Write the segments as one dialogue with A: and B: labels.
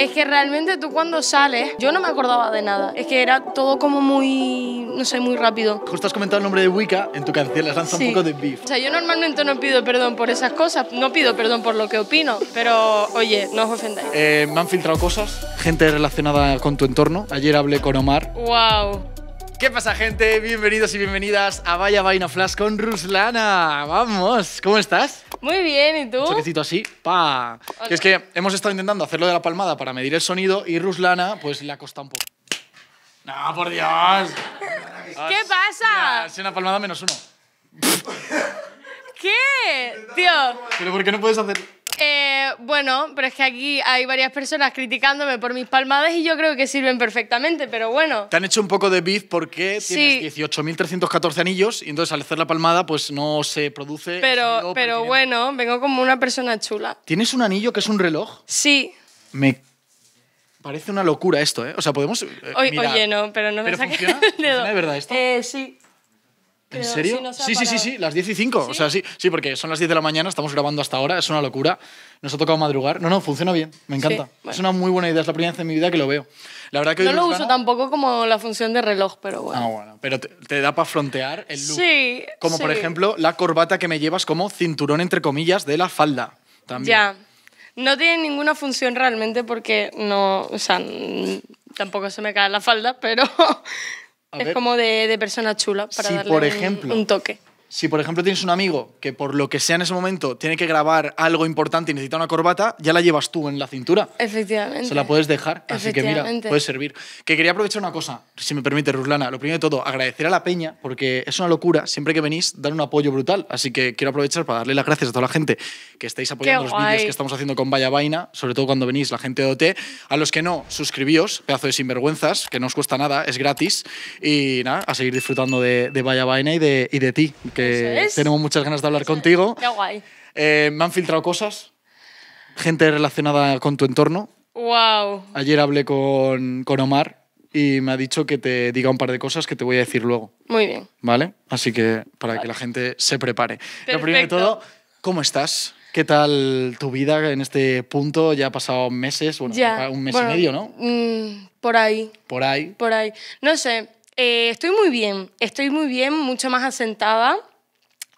A: Es que realmente tú cuando sales, yo no me acordaba de nada. Es que era todo como muy, no sé, muy rápido.
B: Justo has comentado el nombre de Wicca en tu canción, las lanza un poco de beef.
A: O sea, yo normalmente no pido perdón por esas cosas, no pido perdón por lo que opino, pero oye, no os ofendáis.
B: Eh, me han filtrado cosas, gente relacionada con tu entorno. Ayer hablé con Omar. ¡Wow! ¿Qué pasa, gente? Bienvenidos y bienvenidas a Vaya Vaina Flash con Ruslana. Vamos, ¿cómo estás?
A: Muy bien, ¿y tú? Un
B: así, pa. es que hemos estado intentando hacerlo de la palmada para medir el sonido y Ruslana, pues le ha costado un poco. ¡No, por Dios! ¿Qué pasa? Es una palmada menos uno. ¿Qué? Tío. Pero ¿por qué no puedes hacer...?
A: Eh, bueno, pero es que aquí hay varias personas criticándome por mis palmadas y yo creo que sirven perfectamente, pero bueno.
B: Te han hecho un poco de beef porque sí. tienes 18.314 anillos y entonces al hacer la palmada pues no se produce... Pero,
A: pero bueno, vengo como una persona chula.
B: ¿Tienes un anillo que es un reloj? Sí. Me parece una locura esto, ¿eh? O sea, podemos... Eh, oye,
A: no, pero no me pero saques
B: funciona? verdad esto? Eh, sí. ¿En serio? sí, sí, sí, sí, las 10 y 5. O sea, sí, sí, porque son las 10 de la mañana, estamos grabando hasta ahora, es una locura. Nos ha tocado madrugar. No, no, funciona bien, me encanta. Es una muy buena idea, es la primera vez en mi vida que lo veo. La verdad que no lo uso
A: tampoco como la función de reloj, pero ah, bueno. Ah,
B: bueno, pero te, da para frontear el look. Sí.
A: Como por ejemplo
B: la corbata que me llevas como cinturón, entre comillas, de la falda. También.
A: Ya. No tiene ninguna función realmente porque no. O sea, tampoco se me cae la falda, pero. es como de, de persona chula para darle un, toque
B: si por ejemplo tienes un amigo que por lo que sea en ese momento tiene que grabar algo importante y necesita una corbata, ya la llevas tú en la cintura.
A: Efectivamente. Se la
B: puedes dejar, así que mira, puede servir. Que quería aprovechar una cosa, si me permite, Ruslana. Lo primero de todo, agradecer a la peña, porque es una locura, siempre que venís, dar un apoyo brutal. Así que quiero aprovechar para darle las gracias a toda la gente que estáis apoyando los vídeos que estamos haciendo con Vaya Vaina, sobre todo cuando venís, la gente de OT. A los que no, suscribíos, pedazo de sinvergüenzas, que no os cuesta nada, es gratis. Y nada, a seguir disfrutando de, Vaya Vaina y de, de ti tenemos muchas ganas de hablar contigo. Qué guay. Eh, me han filtrado cosas, gente relacionada con tu entorno.
A: Wow.
B: Ayer hablé con, con Omar y me ha dicho que te diga un par de cosas que te voy a decir luego. Muy bien. ¿Vale? Así que para que la gente se prepare. Perfecto. primero de todo, ¿cómo estás? ¿Qué tal tu vida en este punto? Ya ha pasado meses, bueno, un mes y medio, ¿no?
A: Mm, por ahí. Por ahí. Por ahí. No sé, eh, estoy muy bien, estoy muy bien, mucho más asentada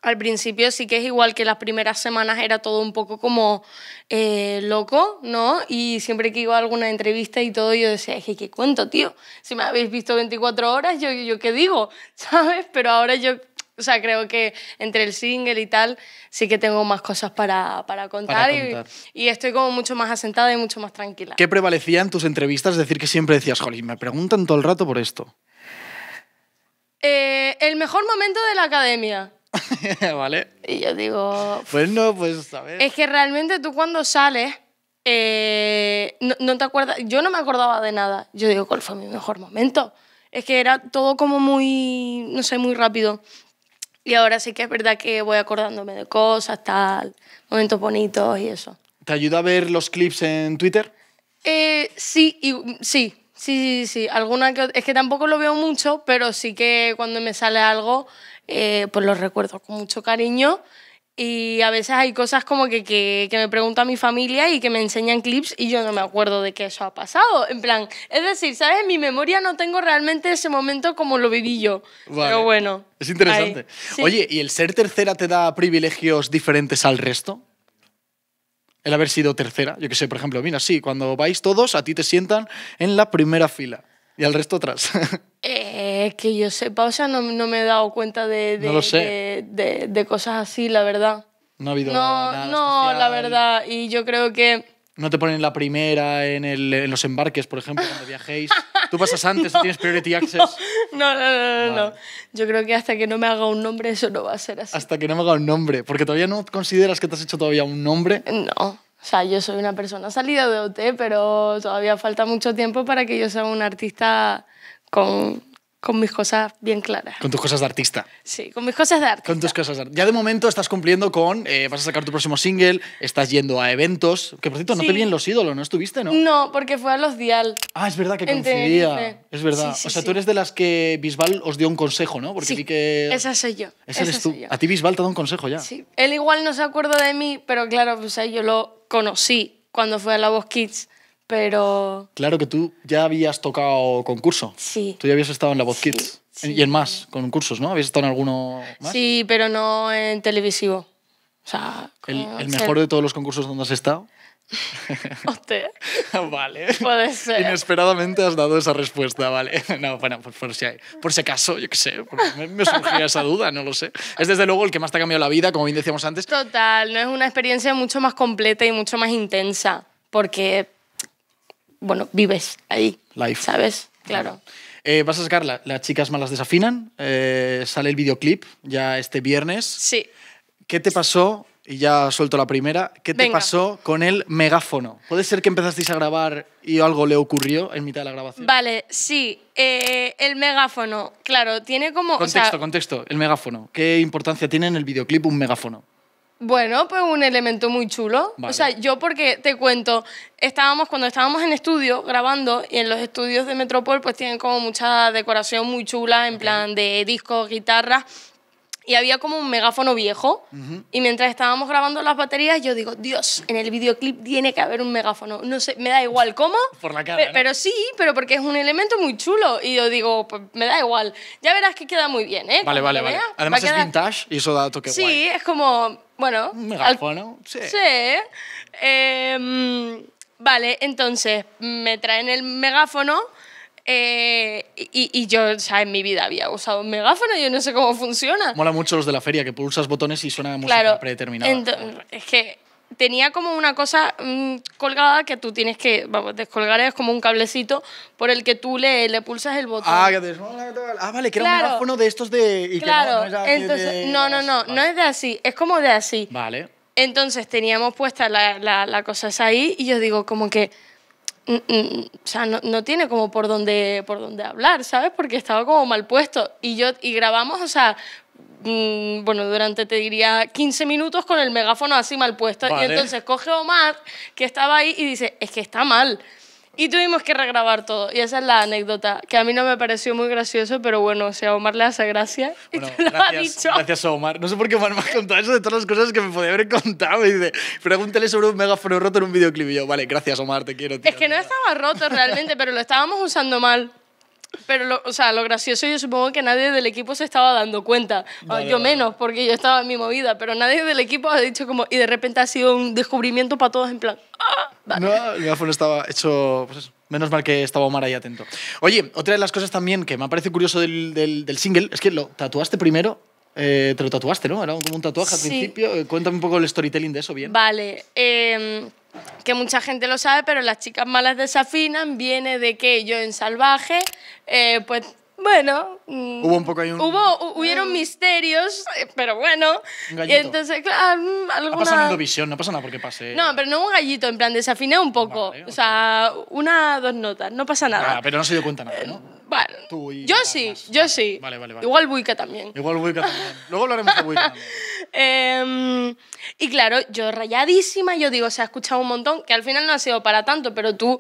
A: al principio sí que es igual que las primeras semanas era todo un poco como eh, loco, ¿no? Y siempre que iba a alguna entrevista y todo, yo decía, que qué cuento, tío. Si me habéis visto 24 horas, yo, yo qué digo, ¿sabes? Pero ahora yo, o sea, creo que entre el single y tal, sí que tengo más cosas para, contar, Y, estoy como mucho más asentada y mucho más tranquila. ¿Qué
B: prevalecía en tus entrevistas? decir, que siempre decías, jolín, me preguntan todo el rato por esto.
A: Eh, el mejor momento de la academia
B: ¿Vale? Y yo digo... Pues no, pues Es
A: que realmente tú cuando sales, no, te acuerdas, yo no me acordaba de nada. Yo digo, ¿cuál fue mi mejor momento? Es que era todo como muy, no sé, muy rápido. Y ahora sí que es verdad que voy acordándome de cosas, tal, momentos bonitos y eso.
B: ¿Te ayuda a ver los clips en Twitter?
A: sí, sí, sí, sí, sí. Alguna es que tampoco lo veo mucho, pero sí que cuando me sale algo eh, pues los recuerdo con mucho cariño. Y a veces hay cosas como que, que, me pregunta mi familia y que me enseñan clips y yo no me acuerdo de que eso ha pasado. En plan, es decir, ¿sabes? mi memoria no tengo realmente ese momento como lo viví yo.
B: Pero bueno. Es interesante. Oye, ¿y el ser tercera te da privilegios diferentes al resto? El haber sido tercera, yo que sé, por ejemplo, mira, sí, cuando vais todos, a ti te sientan en la primera fila. Y al resto atrás.
A: eh, que yo sepa, o sea, no, no me he dado cuenta de, de, de, cosas así, la verdad.
B: No ha habido no, nada. No, la verdad. Y
A: yo creo que.
B: No te ponen la primera en, el, en los embarques, por ejemplo, cuando viajéis. Tú pasas antes, tienes priority access. No, no, no, no, no,
A: Yo creo que hasta que no me haga un nombre eso no va a ser así.
B: Hasta que no me haga un nombre, porque todavía no consideras que te has hecho todavía un nombre. No.
A: O sea, yo soy una persona salida de OT, pero todavía falta mucho tiempo para que yo sea un artista con con mis cosas bien claras.
B: Con tus cosas de artista. Sí, con mis cosas de artista. Con tus cosas de Ya de momento estás cumpliendo con, eh, vas a sacar tu próximo single, estás yendo a eventos, que por cierto, no te vi en Los Ídolos, ¿no estuviste, no? No, porque
A: fue a Los Dial.
B: Ah, es verdad que coincidía. Es verdad. o sea, tú eres de las que Bisbal os dio un consejo, ¿no? Porque vi que... esa
A: soy yo. Esa, eres tú.
B: A ti Bisbal te da un consejo ya. Sí.
A: Él igual no se acuerda de mí, pero claro, pues, yo lo conocí cuando fue a La Voz Kids pero...
B: Claro que tú ya habías tocado concurso. Sí. Tú ya habías estado en La Voz Kids. Y en más, concursos, ¿no? ¿Habías estado en alguno más?
A: Sí, pero no en televisivo. O sea,
B: ¿El, el mejor de todos los concursos donde has estado? Hostia. vale. Puede ser. Inesperadamente has dado esa respuesta, vale. No, bueno, por, si, hay, por si acaso, yo qué sé, me, me surgía esa duda, no lo sé. Es desde luego el que más te ha cambiado la vida, como bien decíamos antes. Total,
A: no es una experiencia mucho más completa y mucho más intensa, porque
B: bueno, vives ahí. Life. ¿Sabes? Claro. Eh, vas a sacarla. Las chicas malas desafinan. Eh, sale el videoclip ya este viernes. Sí. ¿Qué te pasó? Y ya suelto la primera. ¿Qué te pasó con el megáfono? ¿Puede ser que empezasteis a grabar y algo le ocurrió en mitad de la grabación?
A: Vale, sí. Eh, el megáfono, claro, tiene como. Contexto,
B: contexto. El megáfono. ¿Qué importancia tiene en el videoclip un megáfono?
A: Bueno, pues un elemento muy chulo. O sea, yo porque te cuento, estábamos cuando estábamos en estudio grabando y en los estudios de Metropol pues tienen como mucha decoración muy chula en plan de discos, guitarras y había como un megáfono viejo. Y mientras estábamos grabando las baterías, yo digo, Dios, en el videoclip tiene que haber un megáfono. No sé, me da igual cómo.
B: Por Pero
A: sí, pero porque es un elemento muy chulo. Y yo digo, pues me da igual. Ya verás que queda muy bien, ¿eh? Vale, vale, vale. Además es
B: vintage y eso da toque Sí,
A: es como, bueno. Un megáfono, sí. Em, vale, entonces me traen el megáfono eh, y, yo, o sea, en mi vida había usado un megáfono, yo no sé cómo funciona. Mola
B: mucho los de la feria, que pulsas botones y suena música predeterminada.
A: Es que tenía como una cosa mm, colgada que tú tienes que, vamos, descolgar es como un cablecito por el que tú le, le pulsas el botón. Ah,
B: ah vale, que era un megáfono de estos de... claro, no, no, entonces, no,
A: no, no, no es de así, es como de así. Vale. Entonces teníamos puesta la, la, la cosa esa ahí y yo digo como que Mm, mm, o sea, no, tiene como por dónde, por dónde hablar, ¿sabes? Porque estaba como mal puesto. Y yo, y grabamos, o sea, mm, bueno, durante, te diría, 15 minutos con el megáfono así mal puesto. Y entonces coge Omar, que estaba ahí, y dice, es que está mal. Y tuvimos que regrabar todo. Y esa es la anécdota, que a mí no me pareció muy gracioso, pero bueno, o a Omar le hace gracia.
B: Y te lo ha dicho. Gracias a Omar. No sé por qué Omar me ha contado eso de todas las cosas que me podía haber contado. Y dice, pregúntale sobre un megáfono roto en un videoclip. yo, vale, gracias Omar, te quiero.
A: es que no estaba roto realmente, pero lo estábamos usando mal. Pero, lo, o sea, lo gracioso yo supongo que nadie del equipo se estaba dando cuenta. yo menos, porque yo estaba en mi movida. Pero nadie del equipo ha dicho como... Y de repente ha sido un descubrimiento para todos en plan...
B: Ah, no, el megáfono estaba hecho... Pues menos mal que estaba Omar ahí atento. Oye, otra de las cosas también que me parece curioso del, single es que lo tatuaste primero eh, te lo tatuaste, ¿no? Era como un tatuaje al principio. Eh, cuéntame un poco el storytelling de eso, bien.
A: Vale. Eh, que mucha gente lo sabe, pero las chicas malas desafinan, viene de que yo en salvaje, eh, pues bueno, mm, hubo un poco ahí un... Hubo, hubieron mm. misterios, eh, pero bueno. Un entonces, claro, alguna... Mm, ha pasado
B: visión, no pasa nada porque pase. No,
A: pero no un gallito, en plan, desafiné un poco. o sea, una, dos notas, no pasa nada. Ah,
B: pero no se dio cuenta nada, eh, ¿no? Vale. yo
A: sí, yo sí. Vale, vale, vale. Igual Buica también.
B: Igual Buica también.
A: Luego hablaremos de Buica. eh, em, y claro, yo rayadísima, yo digo, se ha escuchado un montón, que al final no ha sido para tanto, pero tú,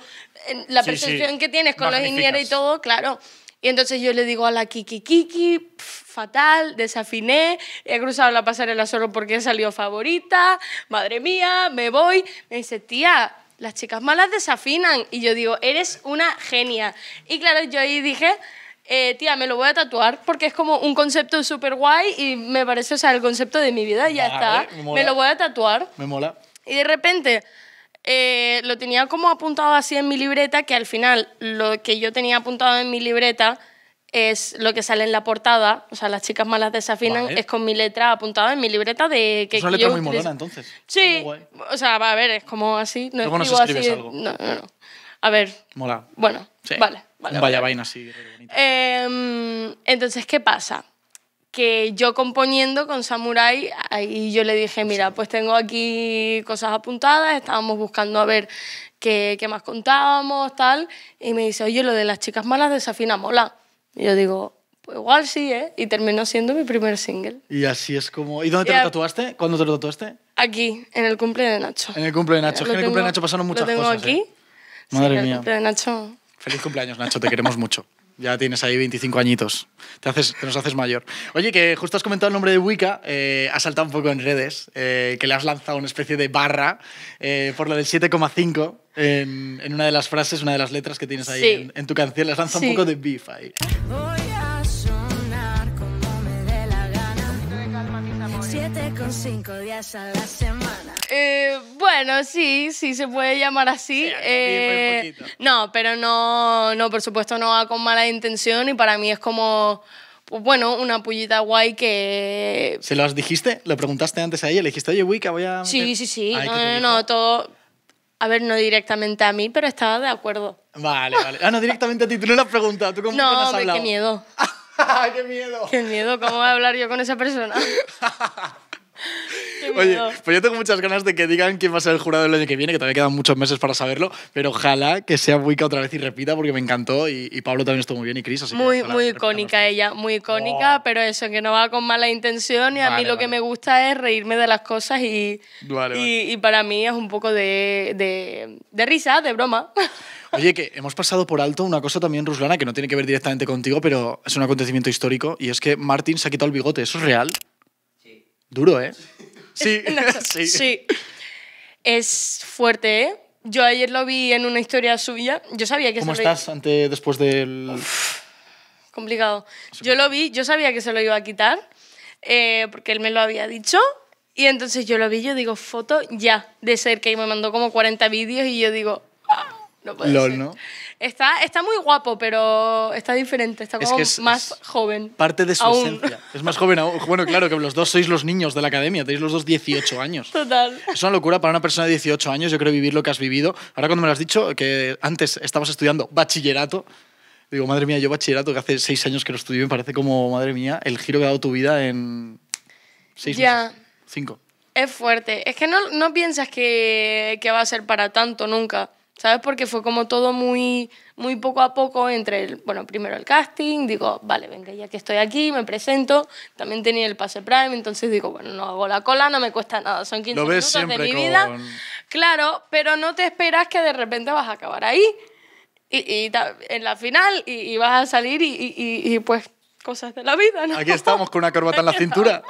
A: la percepción que tienes con los ingenieros y todo, claro. Y entonces yo le digo a la Kiki, Kiki, fatal, desafiné, he cruzado la pasarela solo porque he salido favorita, madre mía, me voy. Me dice, tía, las chicas malas desafinan. Y yo digo, eres una genia. Y claro, yo ahí dije, eh, tía, me lo voy a tatuar porque es como un concepto súper guay y me parece, o sea, el concepto de mi vida ya está. Me, lo voy a tatuar. Me mola. Y de repente eh, lo tenía como apuntado así en mi libreta, que al final lo que yo tenía apuntado en mi libreta es lo que sale en la portada, o sea, las chicas malas desafinan, es con mi letra apuntada en mi libreta de que... Es una letra muy molona, entonces. Sí, o sea, va a ver, es como así, no Algo. No, no, no. A ver.
B: Mola. Bueno, vale, Vaya vaina así.
A: Em, entonces, ¿qué pasa? Que yo componiendo con Samurai, ahí yo le dije, mira, pues tengo aquí cosas apuntadas, estábamos buscando a ver qué, más contábamos, tal. Y me dice, oye, lo de las chicas malas desafina mola. Y yo digo, pues igual sí, ¿eh? Y terminó siendo mi primer single.
B: Y así es como... ¿Y dónde te lo tatuaste? ¿Cuándo te lo tatuaste?
A: Aquí, en el cumple de Nacho. En el
B: cumple de Nacho. es que en el cumple de Nacho pasaron muchas cosas. Lo ¿eh? tengo aquí. Madre mía. Nacho. Feliz cumpleaños, Nacho, te queremos mucho. Ya tienes ahí 25 añitos. Te, haces, nos haces mayor. Oye, que justo has comentado el nombre de Wicca. Eh, ha saltado un poco en redes. Eh, que le has lanzado una especie de barra eh, por la del 7,5 en, una de las frases, una de las letras que tienes ahí en, tu canción. Le has lanzado un poco de beef ahí.
A: Voy a sonar como me dé la gana. 7,5 días a la semana. Eh, bueno, sí, sí se puede llamar así. Sí, eh, no, pero no, no, por supuesto no va con mala intención y para mí es como, bueno, una pullita guay que... ¿Se
B: lo dijiste? ¿Lo preguntaste antes a ella? ¿Le dijiste, oye, que voy a... Sí, sí, sí. no, no, no,
A: todo... A ver, no directamente a mí, pero estaba de acuerdo.
B: Vale, vale. Ah, no, directamente a ti. Tú no lo has preguntado. ¿Tú cómo no, has hablado? qué
A: miedo. ¡Qué miedo! ¡Qué miedo! ¿Cómo voy a hablar yo con esa persona? Oye,
B: pues yo tengo muchas ganas de que digan quién va a ser el jurado el año que viene, que todavía quedan muchos meses para saberlo, pero ojalá que sea Wicca otra vez y repita, porque me encantó y, Pablo también estuvo muy bien y Cris. Así muy, muy
A: icónica ella, muy icónica, oh. pero eso, que no va con mala intención y a mí lo que me gusta es reírme de las cosas y, y, para mí es un poco de, de risa, de broma.
B: Oye, que hemos pasado por alto una cosa también, Ruslana, que no tiene que ver directamente contigo, pero es un acontecimiento histórico, y es que Martín se ha quitado el bigote. ¿Eso es real? Sí. Duro, ¿eh? Sí,
A: sí. Es fuerte, ¿eh? Yo ayer lo vi en una historia suya. Yo sabía que ¿Cómo estás
B: después del...?
A: complicado. Yo lo vi, yo sabía que se lo iba a quitar, eh, porque él me lo había dicho. Y entonces yo lo vi, yo digo, foto ya, de cerca. Y me mandó como 40 vídeos y yo digo, ah, no puede LOL, ¿no? Está, está muy guapo, pero está diferente, está como es más joven.
B: Parte de su esencia. Es más joven aún. Bueno, claro, que los dos sois los niños de la academia, tenéis los dos 18 años. Total. Es una locura para una persona de 18 años, yo creo, vivir lo que has vivido. Ahora cuando me lo has dicho, que antes estabas estudiando bachillerato, digo, madre mía, yo bachillerato que hace 6 años que lo estudié, me parece como, madre mía, el giro que ha dado tu vida en 6 5.
A: Es fuerte. Es que no, no piensas que, que va a ser para tanto nunca. ¿sabes? Porque fue como todo muy, muy poco a poco entre, el, bueno, primero el casting, digo, vale, venga, ya que estoy aquí, me presento, también tenía el pase Prime, entonces digo, bueno, no hago la cola, no me cuesta nada, son 15 minutos de mi vida, claro, pero no te esperas que de repente vas a acabar ahí, y, en la final, y, vas a salir y, pues cosas de la vida,
B: ¿no? Aquí estamos con una corbata en la cintura.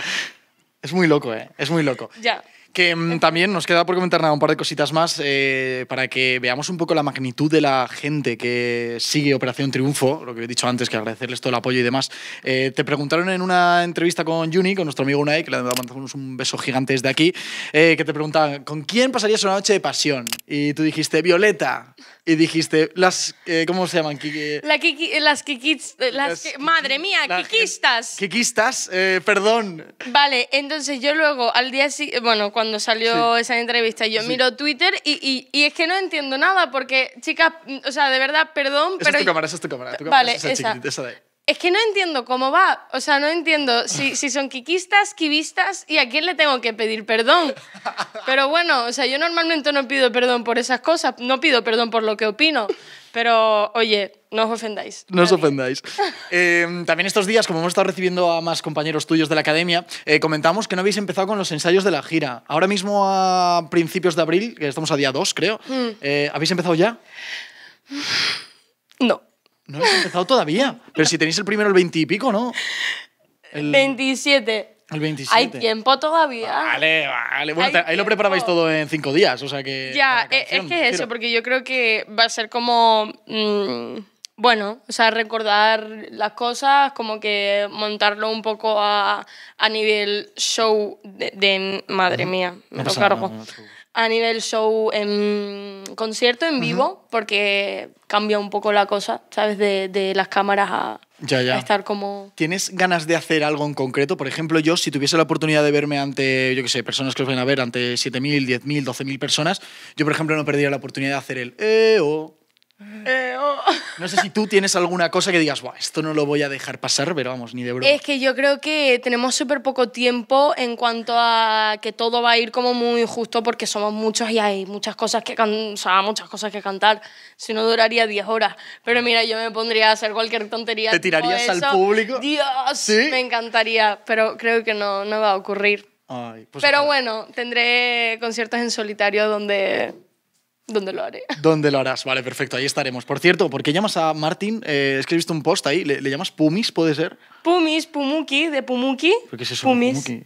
B: es muy loco, ¿eh? Es muy loco. Ya. Que mm, también nos queda por comentar un par de cositas más eh, para que veamos un poco la magnitud de la gente que sigue Operación Triunfo, lo que he dicho antes, que agradecerles todo el apoyo y demás. Eh, te preguntaron en una entrevista con Juni, con nuestro amigo Unai, que le mandamos un beso gigante desde aquí, eh, que te preguntaban, ¿con quién pasarías una noche de pasión? Y tú dijiste, Violeta y dijiste, las, eh, ¿cómo se llaman? Kiki...
A: kiki, las kikits, eh, madre mía, kikistas.
B: Kikistas, eh, perdón.
A: Vale, entonces yo luego, al día siguiente, bueno, cuando salió esa entrevista, yo miro Twitter y, es que no entiendo nada, porque chicas, o sea, de verdad, perdón, esa Es tu cámara,
B: esa es tu cámara, vale, esa, esa. Esa de
A: es que no entiendo cómo va. O sea, no entiendo si, si son quiquistas, quivistas y a quién le tengo que pedir perdón. Pero bueno, o sea, yo normalmente no pido perdón por esas cosas, no pido perdón por lo que opino. Pero oye, no os ofendáis.
B: No os ofendáis. Eh, también estos días, como hemos estado recibiendo a más compañeros tuyos de la academia, eh, comentamos que no habéis empezado con los ensayos de la gira. Ahora mismo a principios de abril, que estamos a día 2 creo, mm. eh, ¿habéis empezado ya? No. No has empezado todavía. Pero si tenéis el primero el 20 y pico, ¿no? El
A: 27.
B: El 27. Hay tiempo
A: todavía. Vale,
B: vale. Bueno, ahí lo preparabais todo en cinco días, o sea que.
A: Ya, eh, es que es eso, porque yo creo que va a ser como. Mm, bueno, o sea, recordar las cosas, como que montarlo un poco a, nivel show de, Madre mía, me lo cargo. a nivel show en concierto en vivo, porque cambia un poco la cosa, ¿sabes? De, las cámaras a, estar como...
B: ¿Tienes ganas de hacer algo en concreto? Por ejemplo, yo, si tuviese la oportunidad de verme ante, yo qué sé, personas que os ven a ver, ante 7.000, 10.000, 12.000 personas, yo, por ejemplo, no perdería la oportunidad de hacer el eh, oh". Eh, oh. No sé si tú tienes alguna cosa que digas, esto no lo voy a dejar pasar, pero vamos, ni de broma. Es
A: que yo creo que tenemos súper poco tiempo en cuanto a que todo va a ir como muy justo porque somos muchos y hay muchas cosas que, can muchas cosas que cantar. Si no, duraría 10 horas. Pero mira, yo me pondría a hacer cualquier tontería. ¿Te tirarías al público? Dios, ¿Sí? me encantaría, pero creo que no, no va a ocurrir.
B: Pues pero
A: bueno, tendré conciertos en solitario donde ¿Dónde lo haré?
B: ¿Dónde lo harás? Vale, perfecto, ahí estaremos. Por cierto, ¿por qué llamas a Martín? es eh, que he visto un post ahí, ¿le, llamas Pumis, puede ser?
A: Pumis, Pumuki, de Pumuki. ¿Pero es Pumuki?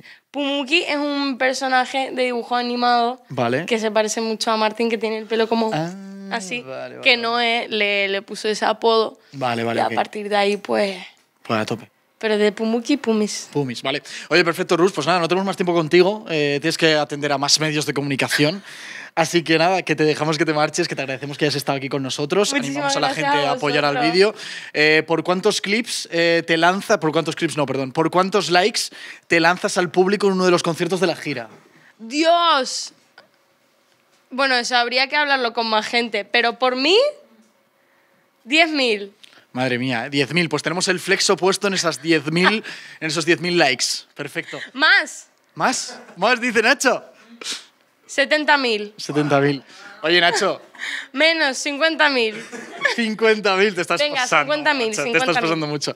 A: es un personaje de dibujo animado vale. que se parece mucho a Martín, que tiene el pelo como ah, así, que no le, puso ese apodo.
B: Vale, vale. a partir
A: de ahí, pues...
B: Pues a tope. Pero de Pumuki, Pumis. Pumis, vale. Oye, perfecto, Rus. Pues nada, no tenemos más tiempo contigo. Eh, tienes que atender a más medios de comunicación. Así que nada, que te dejamos que te marches, que te agradecemos que hayas estado aquí con nosotros. Animamos a la gente a, apoyar al vídeo. Eh, ¿Por cuántos clips eh, te lanza, por cuántos clips no, perdón, por cuántos likes te lanzas al público en uno de los conciertos de la gira?
A: ¡Dios! Bueno, eso habría que hablarlo con más gente, pero por mí, 10.000.
B: Madre mía, 10.000. Eh, pues tenemos el flexo puesto en, esas en esos 10.000 likes. Perfecto. ¿Más? ¿Más? ¿Más, dice Nacho?
A: 70.000.
B: 70.000. Oye, Nacho.
A: Menos 50.000.
B: 50.000, te estás Venga, pasando. 50.000, 50.000. Te estás pasando mucho.